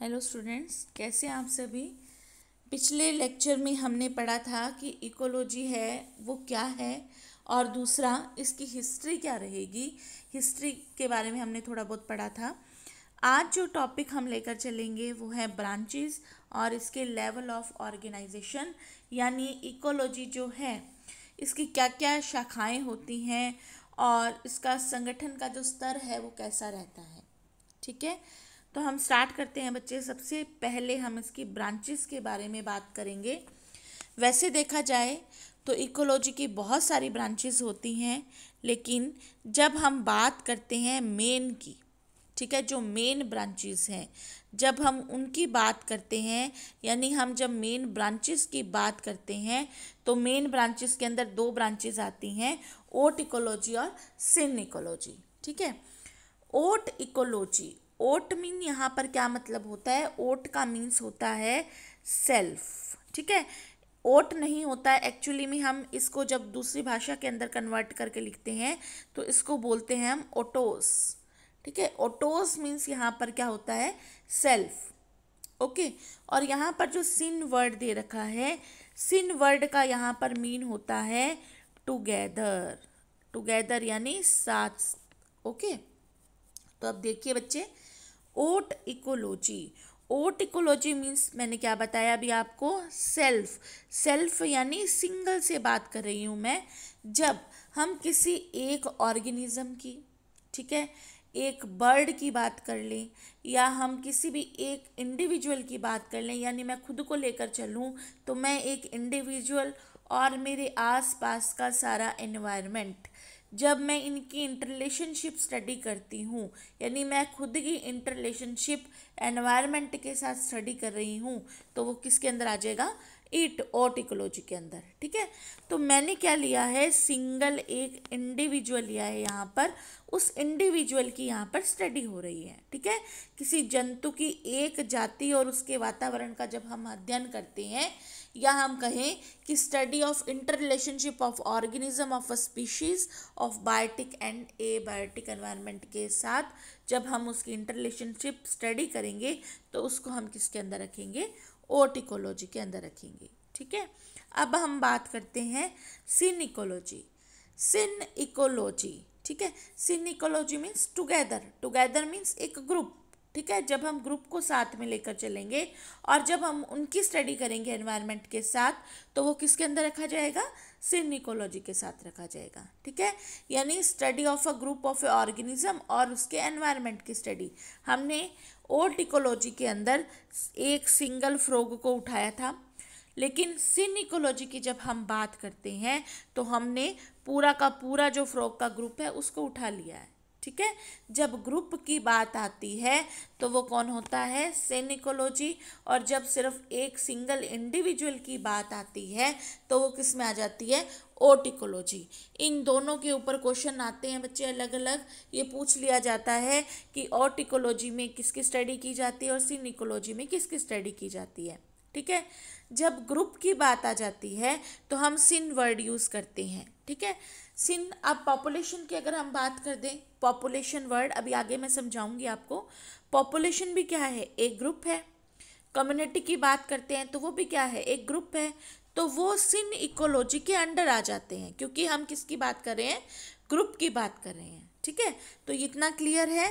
Hello students कैसे आप सभी पिछले लेक्चर में हमने पढ़ा था कि इकोलॉजी है वो क्या है और दूसरा इसकी हिस्ट्री क्या रहेगी हिस्ट्री के बारे में हमने थोड़ा बहुत पढ़ा था आज जो टॉपिक हम लेकर चलेंगे वो है ब्रांचेस और इसके लेवल ऑफ ऑर्गेनाइजेशन यानी इकोलॉजी जो है इसकी क्या क्या शाखाएँ होती हैं और इसका संगठन का जो स्तर है वो कैसा रहता है ठीक है तो हम स्टार्ट करते हैं बच्चे सबसे पहले हम इसकी ब्रांचेस के बारे में बात करेंगे वैसे देखा जाए तो इकोलॉजी की बहुत सारी ब्रांचेस होती हैं लेकिन जब हम बात करते हैं मेन की ठीक है जो मेन ब्रांचेस हैं जब हम उनकी बात करते हैं यानी हम जब मेन ब्रांचेस की बात करते हैं तो मेन ब्रांचेस के अंदर दो ब्रांचेस आती हैं ओट इकोलॉजी और सिन इकोलॉजी ठीक है ओट इकोलॉजी ओट मीन यहाँ पर क्या मतलब होता है ओट का मीन्स होता है सेल्फ ठीक है ओट नहीं होता है एक्चुअली में हम इसको जब दूसरी भाषा के अंदर कन्वर्ट करके लिखते हैं तो इसको बोलते हैं हम ओटोस ठीक है ओटोस मीन्स यहाँ पर क्या होता है सेल्फ ओके और यहाँ पर जो सिन वर्ड दे रखा है सिन वर्ड का यहाँ पर मीन होता है टुगेदर टुगेदर यानी साथ ओके तो अब देखिए बच्चे autecology autecology means मैंने क्या बताया अभी आपको सेल्फ सेल्फ यानी सिंगल से बात कर रही हूँ मैं जब हम किसी एक ऑर्गेनिज़म की ठीक है एक बर्ड की बात कर लें या हम किसी भी एक इंडिविजुअल की बात कर लें यानी मैं खुद को लेकर चलूँ तो मैं एक इंडिविजुअल और मेरे आसपास का सारा एनवायरनमेंट जब मैं इनकी इंटरलेशनशिप स्टडी करती हूँ यानी मैं खुद की इंटरलेशनशिप एनवायरनमेंट के साथ स्टडी कर रही हूँ तो वो किसके अंदर आ जाएगा इट और टिकोलॉजी के अंदर ठीक है तो मैंने क्या लिया है सिंगल एक इंडिविजुअल लिया है यहाँ पर उस इंडिविजुअल की यहाँ पर स्टडी हो रही है ठीक है किसी जंतु की एक जाति और उसके वातावरण का जब हम अध्ययन करते हैं या हम कहें कि study of interrelationship of organism of a species of biotic and abiotic environment के साथ जब हम उसकी इंटर रिलेशनशिप स्टडी करेंगे तो उसको हम किसके अंदर रखेंगे ओटिकोलॉजी के अंदर रखेंगे ठीक है अब हम बात करते हैं सिन इकोलॉजी सिन इकोलॉजी ठीक है synecology means together together means एक ग्रुप ठीक है जब हम ग्रुप को साथ में लेकर चलेंगे और जब हम उनकी स्टडी करेंगे एनवायरनमेंट के साथ तो वो किसके अंदर रखा जाएगा सिनिकोलॉजी के साथ रखा जाएगा ठीक है यानी study of a group of a organism और उसके एनवायरनमेंट की स्टडी हमने ओल्ड इकोलॉजी के अंदर एक सिंगल फ्रोग को उठाया था लेकिन सिन इकोलॉजी की जब हम बात करते हैं तो हमने पूरा का पूरा जो फ्रॉग का ग्रुप है उसको उठा लिया है ठीक है जब ग्रुप की बात आती है तो वो कौन होता है सेनिकोलॉजी और जब सिर्फ एक सिंगल इंडिविजुअल की बात आती है तो वो किस में आ जाती है ओटिकोलॉजी इन दोनों के ऊपर क्वेश्चन आते हैं बच्चे अलग अलग ये पूछ लिया जाता है कि ओटिकोलॉजी में किसकी स्टडी की जाती है और सीनिकोलॉजी में किसकी स्टडी की जाती है ठीक है जब ग्रुप की बात आ जाती है तो हम सिन वर्ड यूज़ करते हैं ठीक है सिन अब पॉपुलेशन की अगर हम बात कर दें पॉपुलेशन वर्ड अभी आगे मैं समझाऊंगी आपको पॉपुलेशन भी क्या है एक ग्रुप है कम्युनिटी की बात करते हैं तो वो भी क्या है एक ग्रुप है तो वो सिन इकोलॉजी के अंडर आ जाते हैं क्योंकि हम किसकी बात कर रहे हैं ग्रुप की बात कर रहे हैं ठीक है तो इतना क्लियर है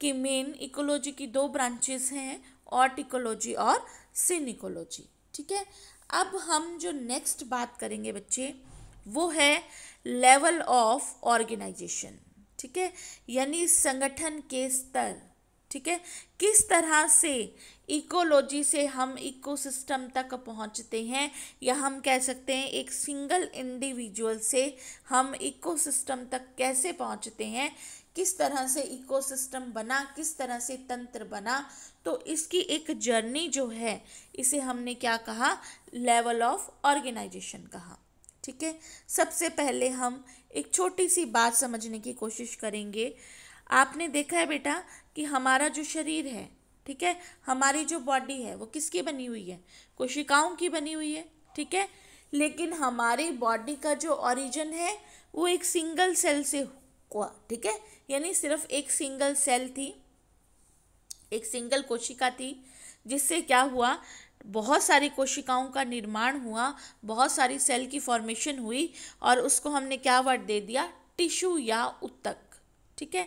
कि मेन इकोलॉजी की दो ब्रांचेस हैं ऑट इकोलॉजी और सिन इकोलॉजी ठीक है अब हम जो नेक्स्ट बात करेंगे बच्चे वो है लेवल ऑफ ऑर्गेनाइजेशन ठीक है यानी संगठन के स्तर ठीक है किस तरह से इकोलॉजी से हम इकोसिस्टम तक पहुंचते हैं या हम कह सकते हैं एक सिंगल इंडिविजुअल से हम इकोसिस्टम तक कैसे पहुंचते हैं किस तरह से इकोसिस्टम बना किस तरह से तंत्र बना तो इसकी एक जर्नी जो है इसे हमने क्या कहा लेवल ऑफ ऑर्गेनाइजेशन कहा ठीक है सबसे पहले हम एक छोटी सी बात समझने की कोशिश करेंगे आपने देखा है बेटा कि हमारा जो शरीर है ठीक है हमारी जो बॉडी है वो किसकी बनी हुई है कोशिकाओं की बनी हुई है ठीक है लेकिन हमारी बॉडी का जो ओरिजिन है वो एक सिंगल सेल से हुआ ठीक है यानी सिर्फ एक सिंगल सेल थी एक सिंगल कोशिका थी जिससे क्या हुआ बहुत सारी कोशिकाओं का निर्माण हुआ बहुत सारी सेल की फॉर्मेशन हुई और उसको हमने क्या वर्ड दे दिया टिश्यू या उत्तक ठीक है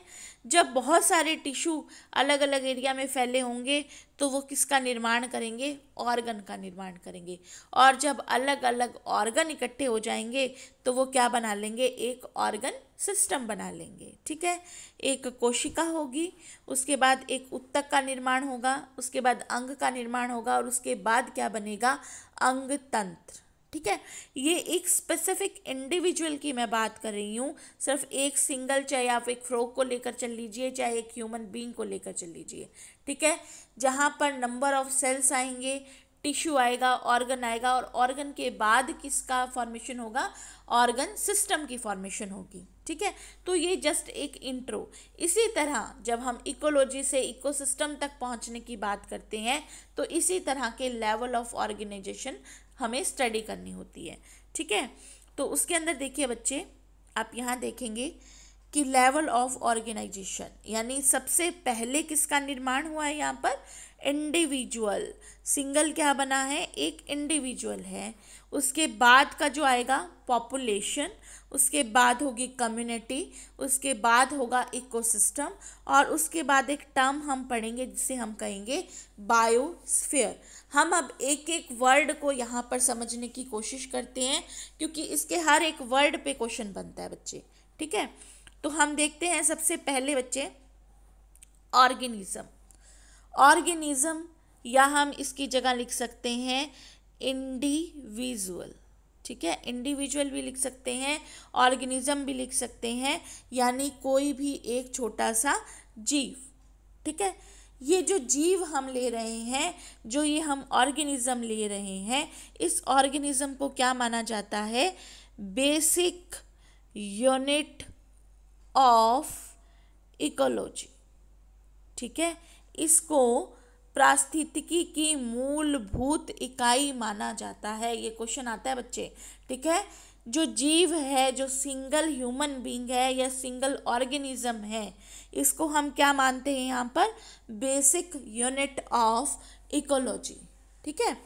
जब बहुत सारे टिश्यू अलग अलग एरिया में फैले होंगे तो वो किसका निर्माण करेंगे ऑर्गन का निर्माण करेंगे और जब अलग अलग ऑर्गन इकट्ठे हो जाएंगे तो वो क्या बना लेंगे एक ऑर्गन सिस्टम बना लेंगे ठीक है एक कोशिका होगी उसके बाद एक उत्तक का निर्माण होगा उसके बाद अंग का निर्माण होगा और उसके बाद क्या बनेगा अंग तंत्र ठीक है ये एक स्पेसिफिक इंडिविजुअल की मैं बात कर रही हूँ सिर्फ एक सिंगल चाहे आप एक फ्रॉक को लेकर चल लीजिए चाहे एक ह्यूमन बींग को लेकर चल लीजिए ठीक है जहाँ पर नंबर ऑफ सेल्स आएंगे टिश्यू आएगा ऑर्गन आएगा और ऑर्गन के बाद किसका फॉर्मेशन होगा ऑर्गन सिस्टम की फॉर्मेशन होगी ठीक है तो ये जस्ट एक इंट्रो इसी तरह जब हम इकोलॉजी से इकोसिस्टम तक पहुंचने की बात करते हैं तो इसी तरह के लेवल ऑफ ऑर्गेनाइजेशन हमें स्टडी करनी होती है ठीक है तो उसके अंदर देखिए बच्चे आप यहाँ देखेंगे कि लेवल ऑफ ऑर्गेनाइजेशन यानी सबसे पहले किसका निर्माण हुआ है यहाँ पर इंडिविजुअल सिंगल क्या बना है एक इंडिविजुअल है उसके बाद का जो आएगा पॉपुलेशन उसके बाद होगी कम्युनिटी उसके बाद होगा इकोसिस्टम और उसके बाद एक टर्म हम पढ़ेंगे जिसे हम कहेंगे बायोस्फीयर हम अब एक एक वर्ड को यहाँ पर समझने की कोशिश करते हैं क्योंकि इसके हर एक वर्ड पे क्वेश्चन बनता है बच्चे ठीक है तो हम देखते हैं सबसे पहले बच्चे ऑर्गेनिज़म ऑर्गेनिज़म या हम इसकी जगह लिख सकते हैं इंडिविजुअल ठीक है इंडिविजुअल भी लिख सकते हैं ऑर्गेनिज्म भी लिख सकते हैं यानी कोई भी एक छोटा सा जीव ठीक है ये जो जीव हम ले रहे हैं जो ये हम ऑर्गेनिज्म ले रहे हैं इस ऑर्गेनिज्म को क्या माना जाता है बेसिक यूनिट ऑफ इकोलॉजी ठीक है इसको प्रास्थितिकी की मूलभूत इकाई माना जाता है ये क्वेश्चन आता है बच्चे ठीक है जो जीव है जो सिंगल ह्यूमन बींग है या सिंगल ऑर्गेनिज्म है इसको हम क्या मानते हैं यहाँ पर बेसिक यूनिट ऑफ इकोलॉजी ठीक है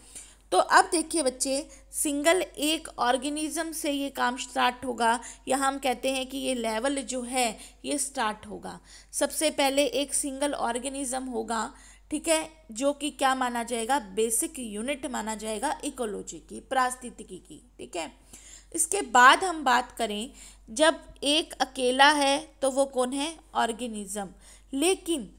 तो अब देखिए बच्चे सिंगल एक ऑर्गेनिज्म से ये काम स्टार्ट होगा या हम कहते हैं कि ये लेवल जो है ये स्टार्ट होगा सबसे पहले एक सिंगल ऑर्गेनिज्म होगा ठीक है जो कि क्या माना जाएगा बेसिक यूनिट माना जाएगा इकोलॉजी की पारिस्थितिकी की ठीक है इसके बाद हम बात करें जब एक अकेला है तो वो कौन है ऑर्गेनिज़म लेकिन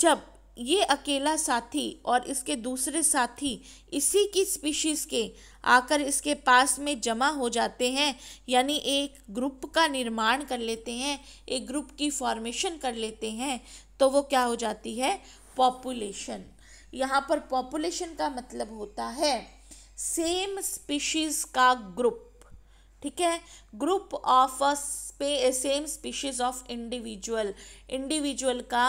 जब ये अकेला साथी और इसके दूसरे साथी इसी की स्पीशीज़ के आकर इसके पास में जमा हो जाते हैं यानी एक ग्रुप का निर्माण कर लेते हैं एक ग्रुप की फॉर्मेशन कर लेते हैं तो वो क्या हो जाती है पॉपुलेशन यहाँ पर पॉपुलेशन का मतलब होता है सेम स्पीशीज़ का ग्रुप ठीक है group of same species of individual individual का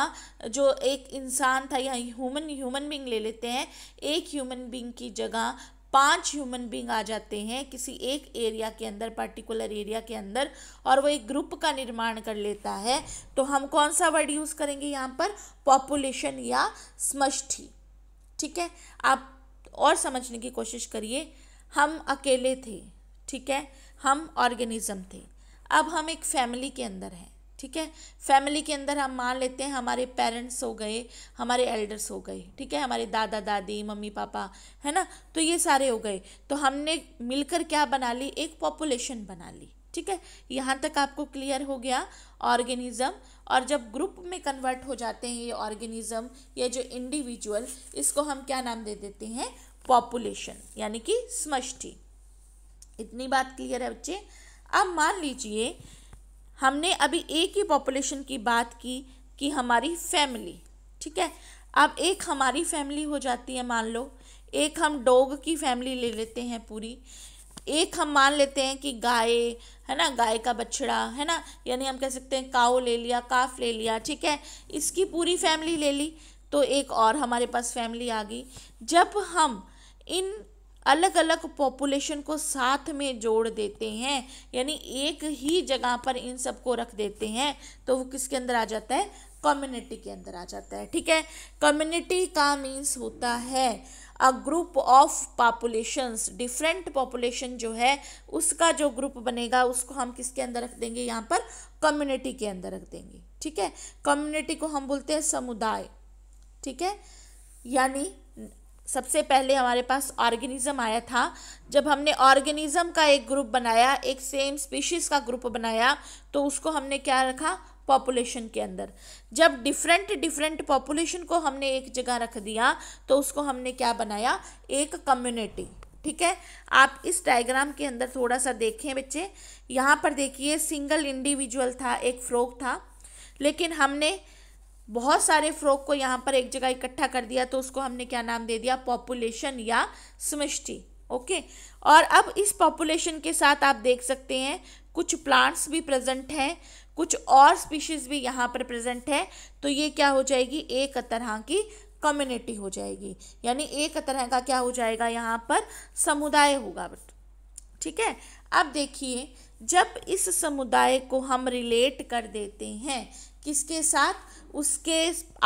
जो एक इंसान था या ह्यूमन ह्यूमन बींग ले लेते हैं एक ह्यूमन बींग की जगह पांच ह्यूमन बींग आ जाते हैं किसी एक एरिया के अंदर पर्टिकुलर एरिया के अंदर और वो एक ग्रुप का निर्माण कर लेता है तो हम कौन सा वर्ड यूज़ करेंगे यहाँ पर पॉपुलेशन या समष्टि ठीक है आप और समझने की कोशिश करिए हम अकेले थे ठीक है हम ऑर्गेनिज़म थे अब हम एक फैमिली के अंदर हैं ठीक है फैमिली के अंदर हम मान लेते हैं हमारे पेरेंट्स हो गए हमारे एल्डर्स हो गए ठीक है हमारे दादा दादी मम्मी पापा है ना तो ये सारे हो गए तो हमने मिलकर क्या बना ली एक पॉपुलेशन बना ली ठीक है यहाँ तक आपको क्लियर हो गया ऑर्गेनिज़म और जब ग्रुप में कन्वर्ट हो जाते हैं ये ऑर्गेनिज़म ये जो इंडिविजुअल इसको हम क्या नाम दे देते हैं पॉपुलेशन यानी कि समष्टि इतनी बात क्लियर है बच्चे अब मान लीजिए हमने अभी एक ही पॉपुलेशन की बात की कि हमारी फैमिली ठीक है अब एक हमारी फैमिली हो जाती है मान लो एक हम डॉग की फैमिली ले लेते हैं पूरी एक हम मान लेते हैं कि गाय है ना गाय का बछड़ा है ना यानी हम कह सकते हैं काओ ले लिया काफ ले लिया ठीक है इसकी पूरी फैमिली ले ली तो एक और हमारे पास फैमिली आ गई जब हम इन अलग अलग पॉपुलेशन को साथ में जोड़ देते हैं यानी एक ही जगह पर इन सबको रख देते हैं तो वो किसके अंदर आ जाता है कम्युनिटी के अंदर आ जाता है ठीक है कम्युनिटी का मीन्स होता है a group of populations different population जो है उसका जो ग्रुप बनेगा उसको हम किसके अंदर रख देंगे यहाँ पर कम्युनिटी के अंदर रख देंगे ठीक है कम्युनिटी को हम बोलते हैं समुदाय ठीक है यानी सबसे पहले हमारे पास ऑर्गेनिज्म आया था जब हमने ऑर्गेनिज्म का एक ग्रुप बनाया एक सेम स्पीशीज़ का ग्रुप बनाया तो उसको हमने क्या रखा पॉपुलेशन के अंदर जब डिफरेंट डिफरेंट पॉपुलेशन को हमने एक जगह रख दिया तो उसको हमने क्या बनाया एक कम्युनिटी ठीक है आप इस डायग्राम के अंदर थोड़ा सा देखें बच्चे यहाँ पर देखिए सिंगल इंडिविजुअल था एक फ्रोक था लेकिन हमने बहुत सारे फ्रॉग को यहाँ पर एक जगह इकट्ठा कर दिया तो उसको हमने क्या नाम दे दिया पॉपुलेशन या समष्टि ओके और अब इस पॉपुलेशन के साथ आप देख सकते हैं कुछ प्लांट्स भी प्रेजेंट हैं कुछ और स्पीशीज़ भी यहाँ पर प्रेजेंट है तो ये क्या हो जाएगी एक तरह की कम्युनिटी हो जाएगी यानी एक तरह का क्या हो जाएगा यहाँ पर समुदाय होगा बट ठीक है अब देखिए जब इस समुदाय को हम रिलेट कर देते हैं किसके साथ उसके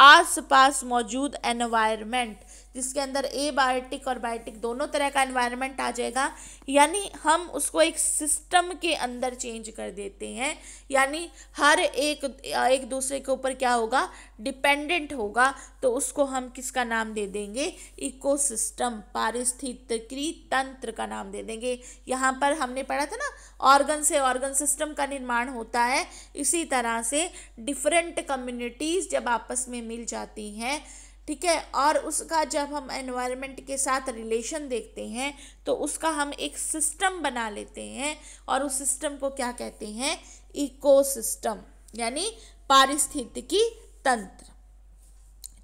आस पास मौजूद एनवायरमेंट जिसके अंदर ए बायोटिक और बायोटिक दोनों तरह का एनवायरनमेंट आ जाएगा यानी हम उसको एक सिस्टम के अंदर चेंज कर देते हैं यानी हर एक एक दूसरे के ऊपर क्या होगा डिपेंडेंट होगा तो उसको हम किसका नाम दे देंगे इकोसिस्टम पारिस्थितिकी तंत्र का नाम दे देंगे यहाँ पर हमने पढ़ा था ना ऑर्गन से ऑर्गन सिस्टम का निर्माण होता है इसी तरह से डिफरेंट कम्युनिटीज़ जब आपस में मिल जाती हैं ठीक है और उसका जब हम एनवायरनमेंट के साथ रिलेशन देखते हैं तो उसका हम एक सिस्टम बना लेते हैं और उस सिस्टम को क्या कहते हैं इकोसिस्टम यानी पारिस्थितिकी तंत्र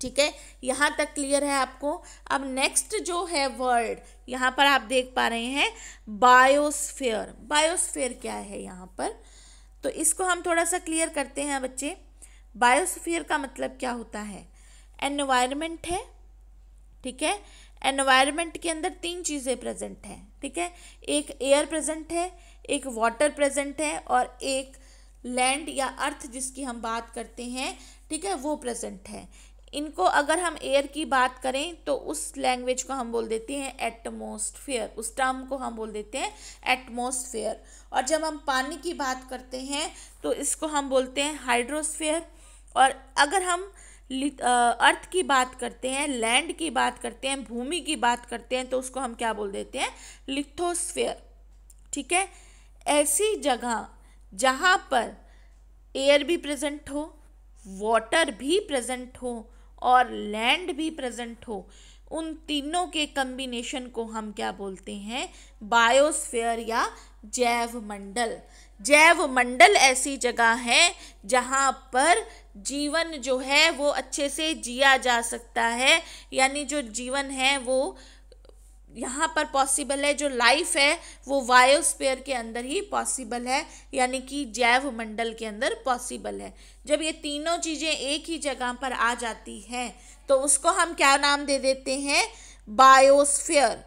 ठीक है यहाँ तक क्लियर है आपको अब नेक्स्ट जो है वर्ड यहाँ पर आप देख पा रहे हैं बायोस्फेयर बायोस्फेयर क्या है यहाँ पर तो इसको हम थोड़ा सा क्लियर करते हैं बच्चे बायोस्फीयर का मतलब क्या होता है एनवायरमेंट है ठीक है एनवायरमेंट के अंदर तीन चीज़ें प्रेजेंट हैं ठीक है एक एयर प्रेजेंट है एक वाटर प्रेजेंट है और एक लैंड या अर्थ जिसकी हम बात करते हैं ठीक है वो प्रेजेंट है इनको अगर हम एयर की बात करें तो उस लैंग्वेज को हम बोल देते हैं एटमोसफियर उस टर्म को हम बोल देते हैं एटमोसफियर और जब हम पानी की बात करते हैं तो इसको हम बोलते हैं हाइड्रोस्फियर और अगर हम अर्थ की बात करते हैं लैंड की बात करते हैं भूमि की बात करते हैं तो उसको हम क्या बोल देते हैं लिथोस्फेयर ठीक है ऐसी जगह जहाँ पर एयर भी प्रेजेंट हो वाटर भी प्रेजेंट हो और लैंड भी प्रेजेंट हो उन तीनों के कम्बिनेशन को हम क्या बोलते हैं बायोस्फेयर या जैव मंडल जैव मंडल ऐसी जगह है जहाँ पर जीवन जो है वो अच्छे से जिया जा सकता है यानी जो जीवन है वो यहाँ पर पॉसिबल है जो लाइफ है वो वायोस्पेयर के अंदर ही पॉसिबल है यानी कि जैव मंडल के अंदर पॉसिबल है जब ये तीनों चीज़ें एक ही जगह पर आ जाती हैं तो उसको हम क्या नाम दे देते हैं बायोस्फीयर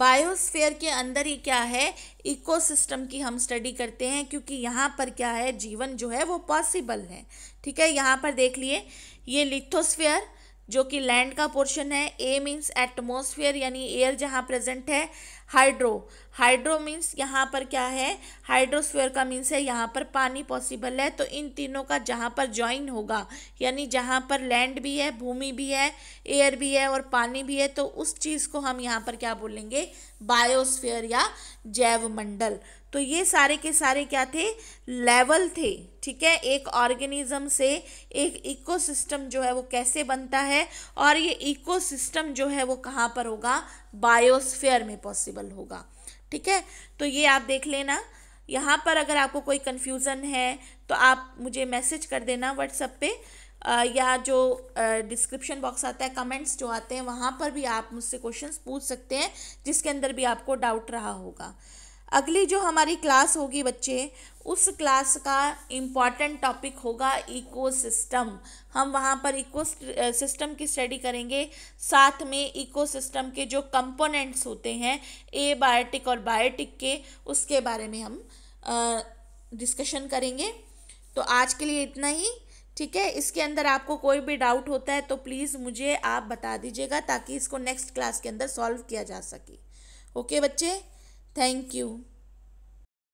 बायोस्फीयर के अंदर ही क्या है इकोसिस्टम की हम स्टडी करते हैं क्योंकि यहाँ पर क्या है जीवन जो है वो पॉसिबल है ठीक है यहाँ पर देख लिए ये लिथोस्फेयर जो कि लैंड का पोर्शन है ए मीन्स एटमोसफियर यानी एयर जहाँ प्रेजेंट है हाइड्रो हाइड्रो मीन्स यहाँ पर क्या है हाइड्रोस्फीयर का मीन्स है यहाँ पर पानी पॉसिबल है तो इन तीनों का जहाँ पर ज्वाइन होगा यानी जहाँ पर लैंड भी है भूमि भी है एयर भी है और पानी भी है तो उस चीज़ को हम यहाँ पर क्या बोलेंगे बायोस्फीयर या जैवमंडल तो ये सारे के सारे क्या थे लेवल थे ठीक है एक ऑर्गेनिज्म से एक इकोसिस्टम जो है वो कैसे बनता है और ये इकोसिस्टम जो है वो कहाँ पर होगा बायोस्फीयर में पॉसिबल होगा ठीक है तो ये आप देख लेना यहाँ पर अगर आपको कोई कन्फ्यूज़न है तो आप मुझे मैसेज कर देना व्हाट्सएप पे या जो डिस्क्रिप्शन बॉक्स आता है कमेंट्स जो आते हैं वहाँ पर भी आप मुझसे क्वेश्चंस पूछ सकते हैं जिसके अंदर भी आपको डाउट रहा होगा अगली जो हमारी क्लास होगी बच्चे उस क्लास का इम्पॉर्टेंट टॉपिक होगा इकोसिस्टम हम वहाँ पर इको सिस्टम की स्टडी करेंगे साथ में इकोसिस्टम के जो कंपोनेंट्स होते हैं ए बायोटिक और बायोटिक के उसके बारे में हम डिस्कशन करेंगे तो आज के लिए इतना ही ठीक है इसके अंदर आपको कोई भी डाउट होता है तो प्लीज़ मुझे आप बता दीजिएगा ताकि इसको नेक्स्ट क्लास के अंदर सॉल्व किया जा सके ओके बच्चे Thank you.